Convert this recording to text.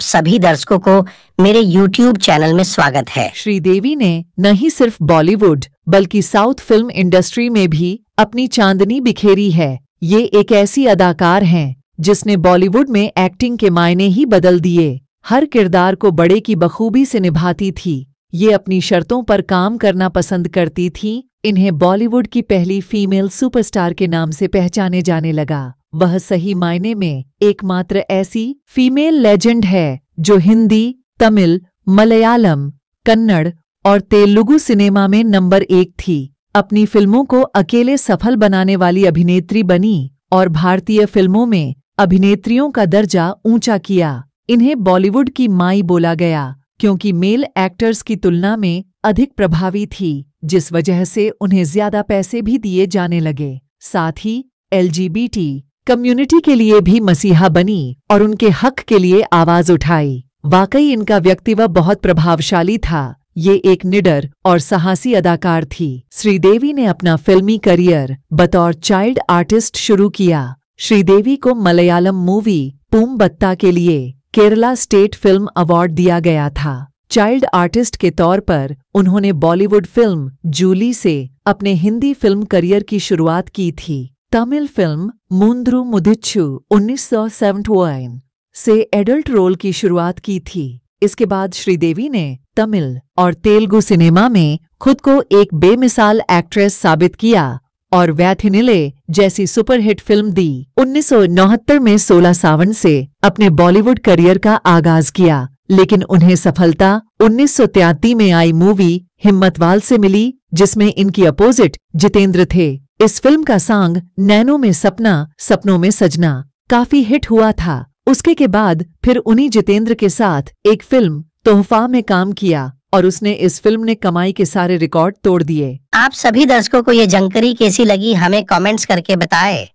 आप सभी दर्शकों को मेरे YouTube चैनल में स्वागत है श्रीदेवी ने न ही सिर्फ बॉलीवुड बल्कि साउथ फिल्म इंडस्ट्री में भी अपनी चांदनी बिखेरी है ये एक ऐसी अदाकार हैं जिसने बॉलीवुड में एक्टिंग के मायने ही बदल दिए हर किरदार को बड़े की बखूबी से निभाती थी ये अपनी शर्तों पर काम करना पसंद करती थी इन्हें बॉलीवुड की पहली फीमेल सुपरस्टार के नाम से पहचाने जाने लगा वह सही मायने में एकमात्र ऐसी फीमेल लेजेंड है जो हिंदी तमिल मलयालम कन्नड़ और तेलुगु सिनेमा में नंबर एक थी अपनी फिल्मों को अकेले सफल बनाने वाली अभिनेत्री बनी और भारतीय फिल्मों में अभिनेत्रियों का दर्जा ऊंचा किया इन्हें बॉलीवुड की माई बोला गया क्योंकि मेल एक्टर्स की तुलना में अधिक प्रभावी थी जिस वजह से उन्हें ज्यादा पैसे भी दिए जाने लगे साथ ही एलजीबीटी कम्युनिटी के लिए भी मसीहा बनी और उनके हक के लिए आवाज उठाई वाकई इनका व्यक्तित्व बहुत प्रभावशाली था ये एक निडर और साहसी अदाकार थी श्रीदेवी ने अपना फिल्मी करियर बतौर चाइल्ड आर्टिस्ट शुरू किया श्रीदेवी को मलयालम मूवी पूम बत्ता के लिए केरला स्टेट फिल्म अवार्ड दिया गया था चाइल्ड आर्टिस्ट के तौर पर उन्होंने बॉलीवुड फिल्म जूली से अपने हिंदी फिल्म करियर की शुरुआत की थी तमिल फिल्म मुंद्रू मुदिच्छु 1979 से एडल्ट रोल की शुरुआत की थी इसके बाद श्रीदेवी ने तमिल और तेलुगु सिनेमा में खुद को एक बेमिसाल एक्ट्रेस साबित किया और वैथिनिले जैसी सुपरहिट फिल्म दी उन्नीस में 16 सावन से अपने बॉलीवुड करियर का आगाज किया लेकिन उन्हें सफलता उन्नीस में आई मूवी हिम्मतवाल से मिली जिसमें इनकी अपोजिट जितेंद्र थे इस फिल्म का सांग नैनो में सपना सपनों में सजना काफी हिट हुआ था उसके के बाद फिर उन्हीं जितेंद्र के साथ एक फिल्म तोहफा में काम किया और उसने इस फिल्म ने कमाई के सारे रिकॉर्ड तोड़ दिए आप सभी दर्शकों को ये जंकरी कैसी लगी हमें कमेंट्स करके बताएं।